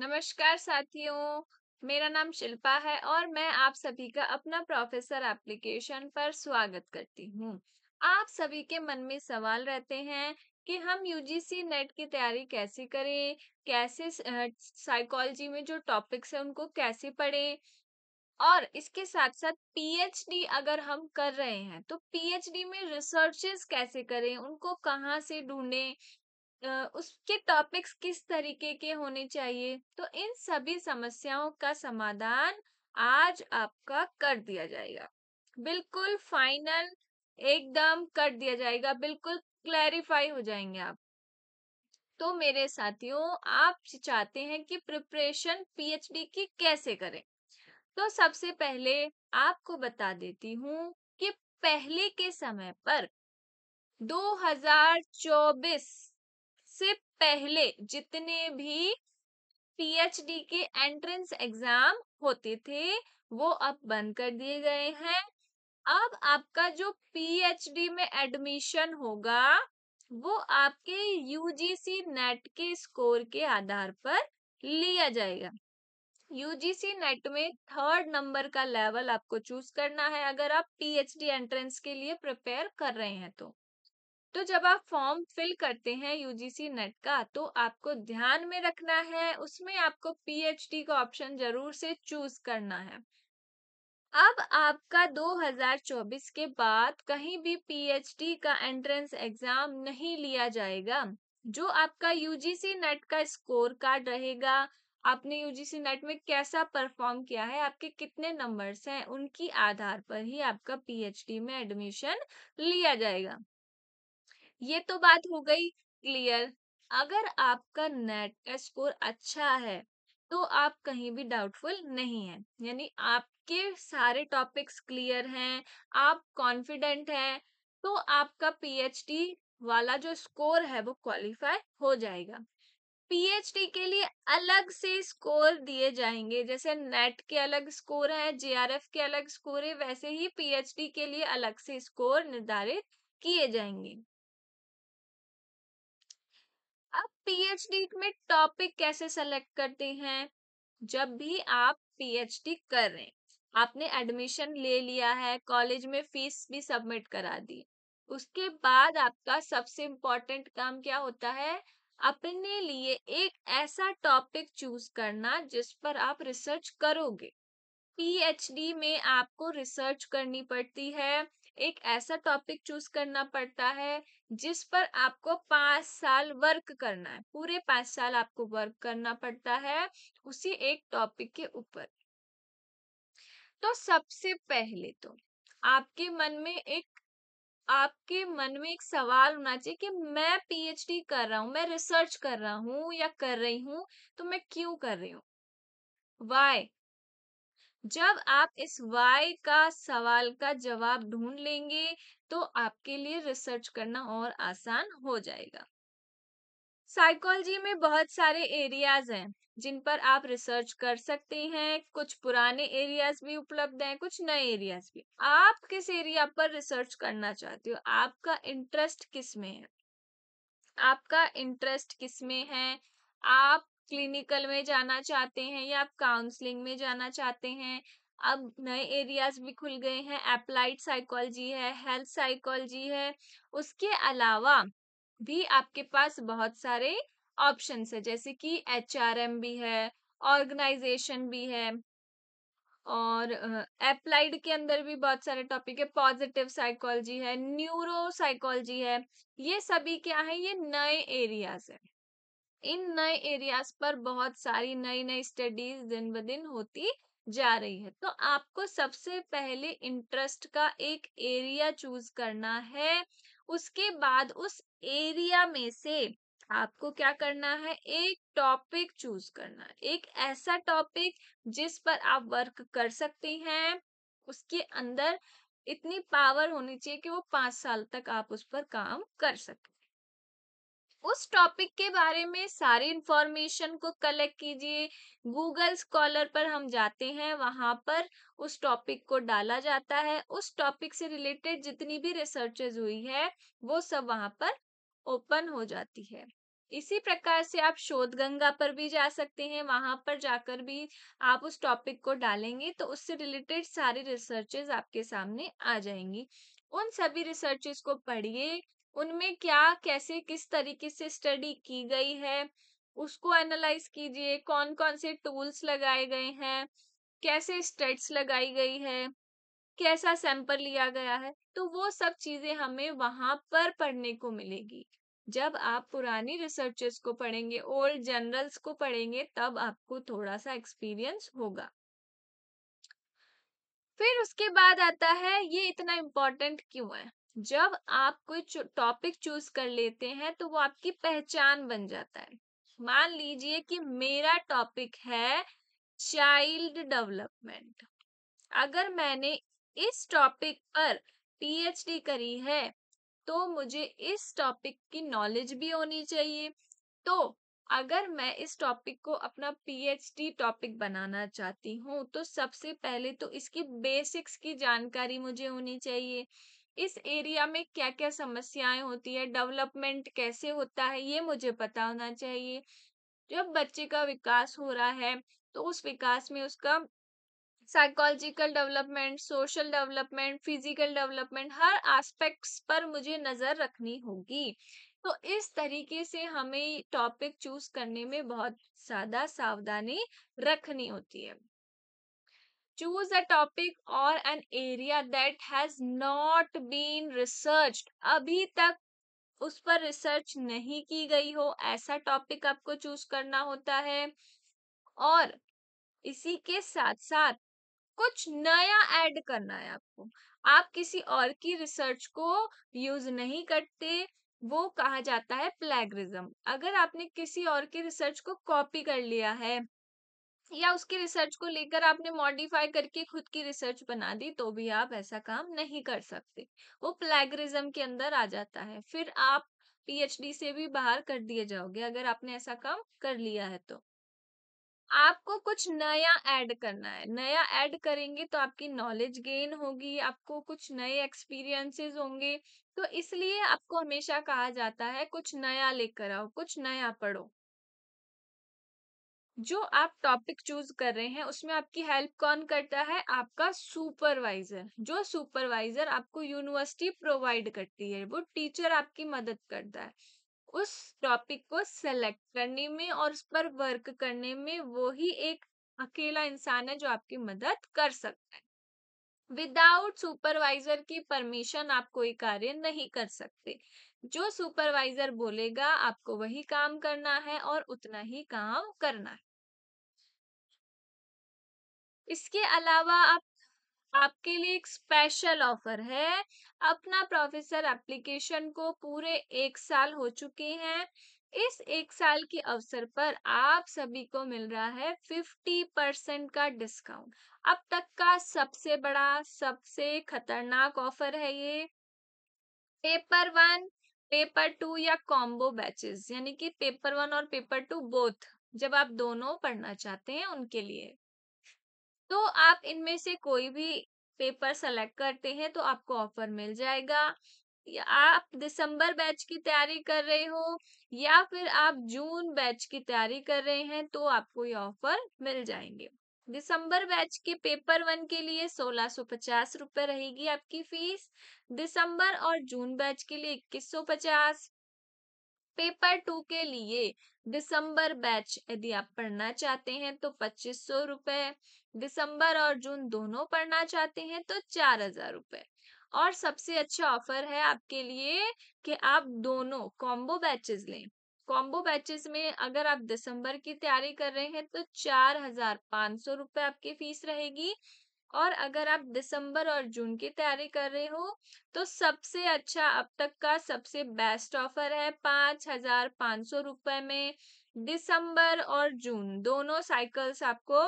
नमस्कार साथियों मेरा नाम शिल्पा है और मैं आप सभी का अपना प्रोफेसर एप्लीकेशन पर स्वागत करती हूँ आप सभी के मन में सवाल रहते हैं कि हम यूजीसी नेट की तैयारी कैसे करें कैसे साइकोलॉजी में जो टॉपिक्स हैं उनको कैसे पढ़ें और इसके साथ साथ पीएचडी अगर हम कर रहे हैं तो पीएचडी में रिसर्चेस कैसे करें उनको कहाँ से ढूंढें उसके टॉपिक्स किस तरीके के होने चाहिए तो इन सभी समस्याओं का समाधान आज आपका कर दिया जाएगा बिल्कुल फाइनल एकदम कर दिया जाएगा बिल्कुल क्लैरिफाई हो जाएंगे आप तो मेरे साथियों आप चाहते हैं कि प्रिपरेशन पीएचडी की कैसे करें तो सबसे पहले आपको बता देती हूँ कि पहले के समय पर 2024 इससे पहले जितने भी पीएचडी के एंट्रेंस एग्जाम होते थे वो अब बंद कर दिए गए हैं अब आपका जो पीएचडी में एडमिशन होगा वो आपके यूजीसी नेट के स्कोर के आधार पर लिया जाएगा यूजीसी नेट में थर्ड नंबर का लेवल आपको चूज करना है अगर आप पीएचडी एंट्रेंस के लिए प्रिपेयर कर रहे हैं तो तो जब आप फॉर्म फिल करते हैं यूजीसी नेट का तो आपको ध्यान में रखना है उसमें आपको पीएचडी का ऑप्शन जरूर से चूज करना है अब आपका 2024 के बाद कहीं भी पीएचडी का एंट्रेंस एग्जाम नहीं लिया जाएगा जो आपका यूजीसी नेट का स्कोर कार्ड रहेगा आपने यूजीसी नेट में कैसा परफॉर्म किया है आपके कितने नंबर्स हैं उनकी आधार पर ही आपका पीएचडी में एडमिशन लिया जाएगा ये तो बात हो गई क्लियर अगर आपका नेट का स्कोर अच्छा है तो आप कहीं भी डाउटफुल नहीं है यानी आपके सारे टॉपिक्स क्लियर हैं आप कॉन्फिडेंट हैं तो आपका पीएचडी वाला जो स्कोर है वो क्वालिफाई हो जाएगा पीएचडी के लिए अलग से स्कोर दिए जाएंगे जैसे नेट के अलग स्कोर है जेआरएफ के अलग स्कोर है वैसे ही पीएचडी के लिए अलग से स्कोर निर्धारित किए जाएंगे पीएचडी में टॉपिक कैसे सेलेक्ट करते हैं जब भी आप पीएचडी कर रहे हैं आपने एडमिशन ले लिया है कॉलेज में फीस भी सबमिट करा दी उसके बाद आपका सबसे इम्पोर्टेंट काम क्या होता है अपने लिए एक ऐसा टॉपिक चूज करना जिस पर आप रिसर्च करोगे पीएचडी में आपको रिसर्च करनी पड़ती है एक ऐसा टॉपिक चूज करना पड़ता है जिस पर आपको पांच साल वर्क करना है पूरे पांच साल आपको वर्क करना पड़ता है उसी एक टॉपिक के ऊपर तो सबसे पहले तो आपके मन में एक आपके मन में एक सवाल होना चाहिए कि मैं पीएचडी कर रहा हूं मैं रिसर्च कर रहा हूं या कर रही हूं तो मैं क्यों कर रही हूं वाई जब आप इस वाई का सवाल का जवाब ढूंढ लेंगे तो आपके लिए रिसर्च करना और आसान हो जाएगा साइकोलॉजी में बहुत सारे एरियाज हैं जिन पर आप रिसर्च कर सकते हैं कुछ पुराने एरियाज भी उपलब्ध हैं कुछ नए एरियाज भी आप किस एरिया पर रिसर्च करना चाहते हो आपका इंटरेस्ट किस में है आपका इंटरेस्ट किस में है आप क्लिनिकल में जाना चाहते हैं या आप काउंसलिंग में जाना चाहते हैं अब नए एरियाज भी खुल गए हैं अप्लाइड साइकोलॉजी है हेल्थ साइकोलॉजी है उसके अलावा भी आपके पास बहुत सारे ऑप्शन है जैसे कि एच भी है ऑर्गेनाइजेशन भी है और अप्लाइड के अंदर भी बहुत सारे टॉपिक है पॉजिटिव साइकोलॉजी है न्यूरो साइकोलॉजी है ये सभी क्या है ये नए एरियाज है इन नए एरियाज पर बहुत सारी नई नई स्टडीज दिन ब दिन होती जा रही है तो आपको सबसे पहले इंटरेस्ट का एक एरिया चूज करना है उसके बाद उस एरिया में से आपको क्या करना है एक टॉपिक चूज करना एक ऐसा टॉपिक जिस पर आप वर्क कर सकते हैं उसके अंदर इतनी पावर होनी चाहिए कि वो पांच साल तक आप उस पर काम कर सके उस टॉपिक के बारे में सारी इंफॉर्मेशन को कलेक्ट कीजिए गूगल स्कॉलर पर हम जाते हैं वहां पर उस टॉपिक को डाला जाता है उस टॉपिक से रिलेटेड जितनी भी रिसर्चेज हुई है वो सब वहाँ पर ओपन हो जाती है इसी प्रकार से आप शोध गंगा पर भी जा सकते हैं वहां पर जाकर भी आप उस टॉपिक को डालेंगे तो उससे रिलेटेड सारी रिसर्चेज आपके सामने आ जाएंगी उन सभी रिसर्चेज को पढ़िए उनमें क्या कैसे किस तरीके से स्टडी की गई है उसको एनालाइज कीजिए कौन कौन से टूल्स लगाए गए हैं कैसे स्टड्स लगाई गई है कैसा सैंपल लिया गया है तो वो सब चीजें हमें वहां पर पढ़ने को मिलेगी जब आप पुरानी रिसर्चेस को पढ़ेंगे ओल्ड जनरल्स को पढ़ेंगे तब आपको थोड़ा सा एक्सपीरियंस होगा फिर उसके बाद आता है ये इतना इम्पोर्टेंट क्यों है जब आप कोई टॉपिक चूज कर लेते हैं तो वो आपकी पहचान बन जाता है मान लीजिए कि मेरा टॉपिक है चाइल्ड डेवलपमेंट अगर मैंने इस टॉपिक पर पीएचडी करी है तो मुझे इस टॉपिक की नॉलेज भी होनी चाहिए तो अगर मैं इस टॉपिक को अपना पीएचडी टॉपिक बनाना चाहती हूँ तो सबसे पहले तो इसकी बेसिक्स की जानकारी मुझे होनी चाहिए इस एरिया में क्या क्या समस्याएं होती है डेवलपमेंट कैसे होता है ये मुझे पता होना चाहिए जब बच्चे का विकास हो रहा है तो उस विकास में उसका psychological development social development physical development हर एस्पेक्ट्स पर मुझे नज़र रखनी होगी तो इस तरीके से हमें टॉपिक चूज करने में बहुत ज़्यादा सावधानी रखनी होती है चूज अ टॉपिक और an area that has not been research अभी तक उस पर रिसर्च नहीं की गई हो ऐसा टॉपिक आपको चूज करना होता है और इसी के साथ साथ कुछ नया ऐड करना है आपको आप किसी और की रिसर्च को यूज नहीं करते वो कहा जाता है प्लेगरिज्म अगर आपने किसी और की रिसर्च को कॉपी कर लिया है या उसकी रिसर्च को लेकर आपने मॉडिफाई करके खुद की रिसर्च बना दी तो भी आप ऐसा काम नहीं कर सकते वो प्लेगरिज्म के अंदर आ जाता है फिर आप पीएचडी से भी बाहर कर दिए जाओगे अगर आपने ऐसा काम कर लिया है तो आपको कुछ नया ऐड करना है नया ऐड करेंगे तो आपकी नॉलेज गेन होगी आपको कुछ नए एक्सपीरियंसेस होंगे तो इसलिए आपको हमेशा कहा जाता है कुछ नया लेकर आओ कुछ नया पढ़ो जो आप टॉपिक चूज कर रहे हैं उसमें आपकी हेल्प कौन करता है आपका सुपरवाइजर जो सुपरवाइजर आपको यूनिवर्सिटी प्रोवाइड करती है वो टीचर आपकी मदद करता है उस टॉपिक को सेलेक्ट करने में और उस पर वर्क करने में वो ही एक अकेला इंसान है जो आपकी मदद कर सकता है विदाउट सुपरवाइजर की परमिशन आप कोई कार्य नहीं कर सकते जो सुपरवाइजर बोलेगा आपको वही काम करना है और उतना ही काम करना है इसके अलावा आप आपके लिए एक स्पेशल ऑफर है अपना प्रोफेसर एप्लीकेशन को पूरे एक साल हो चुके हैं इस एक साल के अवसर पर आप सभी को मिल रहा है 50 परसेंट का डिस्काउंट अब तक का सबसे बड़ा सबसे खतरनाक ऑफर है ये पेपर वन पेपर टू या कॉम्बो बैचेस यानी कि पेपर वन और पेपर टू बोथ जब आप दोनों पढ़ना चाहते हैं उनके लिए तो आप इनमें से कोई भी पेपर सेलेक्ट करते हैं तो आपको ऑफर मिल जाएगा आप दिसंबर बैच की तैयारी कर रहे हो या फिर आप जून बैच की तैयारी कर रहे हैं तो आपको ये ऑफर मिल जाएंगे दिसंबर बैच के पेपर वन के लिए सोलह सौ पचास रुपए रहेगी आपकी फीस दिसंबर और जून बैच के लिए इक्कीस सौ पचास पेपर टू के लिए दिसंबर बैच यदि आप पढ़ना चाहते हैं तो पच्चीस सौ रुपए दिसंबर और जून दोनों पढ़ना चाहते हैं तो चार हजार रुपए और सबसे अच्छा ऑफर है आपके लिए कि आप दोनों कॉम्बो बैचेस लें कॉम्बो बैचेस में अगर आप दिसंबर की तैयारी कर रहे हैं तो चार हजार पांच सौ रुपए आपकी फीस रहेगी और अगर आप दिसंबर और जून की तैयारी कर रहे हो तो सबसे अच्छा अब तक का सबसे बेस्ट ऑफर है पाँच हजार पाँच सौ रुपए में दिसंबर और जून दोनों साइकिल्स आपको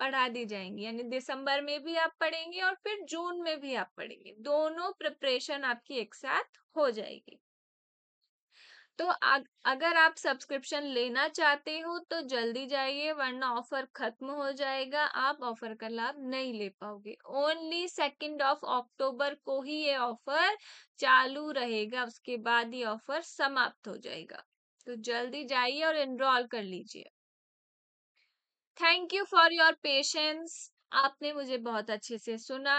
पढ़ा दी जाएंगी यानी दिसंबर में भी आप पढ़ेंगे और फिर जून में भी आप पढ़ेंगे दोनों प्रिपरेशन आपकी एक साथ हो जाएगी तो अगर आप सब्सक्रिप्शन लेना चाहते हो तो जल्दी जाइए वरना ऑफर खत्म हो जाएगा आप ऑफर का लाभ नहीं ले पाओगे ओनली सेकेंड ऑफ अक्टूबर को ही ये ऑफर चालू रहेगा उसके बाद ये ऑफर समाप्त हो जाएगा तो जल्दी जाइए और इनरोल कर लीजिए thank you for your patience आपने मुझे बहुत अच्छे से सुना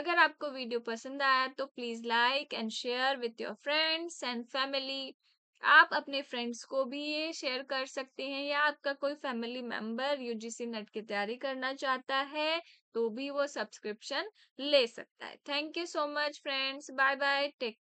अगर आपको वीडियो पसंद आया तो please like and share with your friends and family आप अपने फ्रेंड्स को भी ये शेयर कर सकते हैं या आपका कोई फैमिली मेंबर यूजीसी नेट की तैयारी करना चाहता है तो भी वो सब्सक्रिप्शन ले सकता है thank you so much friends bye bye take